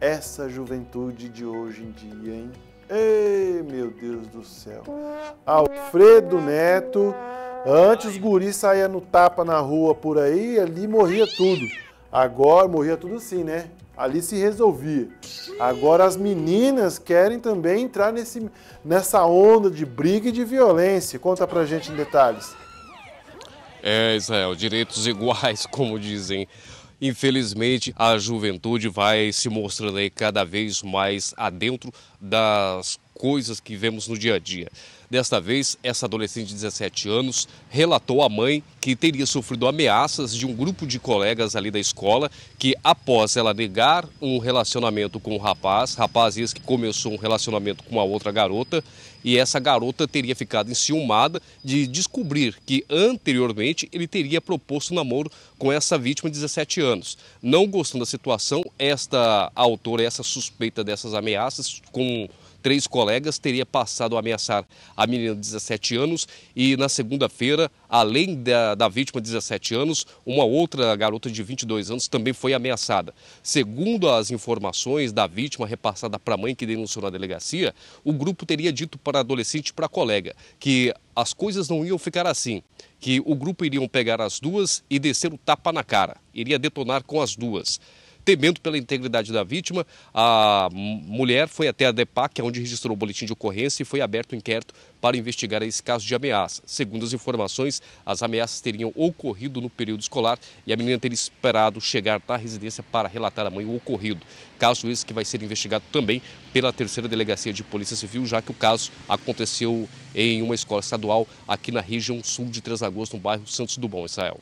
essa juventude de hoje em dia, hein? Ei, meu Deus do céu. Alfredo Neto, antes os guris saía no tapa na rua por aí, ali morria tudo. Agora morria tudo sim, né? Ali se resolvia. Agora as meninas querem também entrar nesse, nessa onda de briga e de violência. Conta pra gente em detalhes. É, Israel, direitos iguais, como dizem Infelizmente, a juventude vai se mostrando aí cada vez mais adentro das coisas que vemos no dia a dia. Desta vez, essa adolescente de 17 anos relatou à mãe que teria sofrido ameaças de um grupo de colegas ali da escola que, após ela negar um relacionamento com o um rapaz, rapaz esse que começou um relacionamento com uma outra garota, e essa garota teria ficado enciumada de descobrir que anteriormente ele teria proposto namoro com essa vítima de 17 anos. Não gostando da situação, esta autora, essa suspeita dessas ameaças, com três colegas, teria passado a ameaçar a menina de 17 anos e na segunda-feira, além da, da vítima de 17 anos, uma outra garota de 22 anos também foi ameaçada. Segundo as informações da vítima repassada para a mãe que denunciou na delegacia, o grupo teria dito para a adolescente e para a colega que as coisas não iam ficar assim, que o grupo iriam pegar as duas e descer o tapa na cara, iria detonar com as duas temendo pela integridade da vítima, a mulher foi até a DEPAC, é onde registrou o boletim de ocorrência e foi aberto o um inquérito para investigar esse caso de ameaça. Segundo as informações, as ameaças teriam ocorrido no período escolar e a menina teria esperado chegar na residência para relatar à mãe o ocorrido. Caso esse que vai ser investigado também pela terceira delegacia de Polícia Civil, já que o caso aconteceu em uma escola estadual aqui na região sul de Três Lagoas, no bairro Santos do Bom Israel.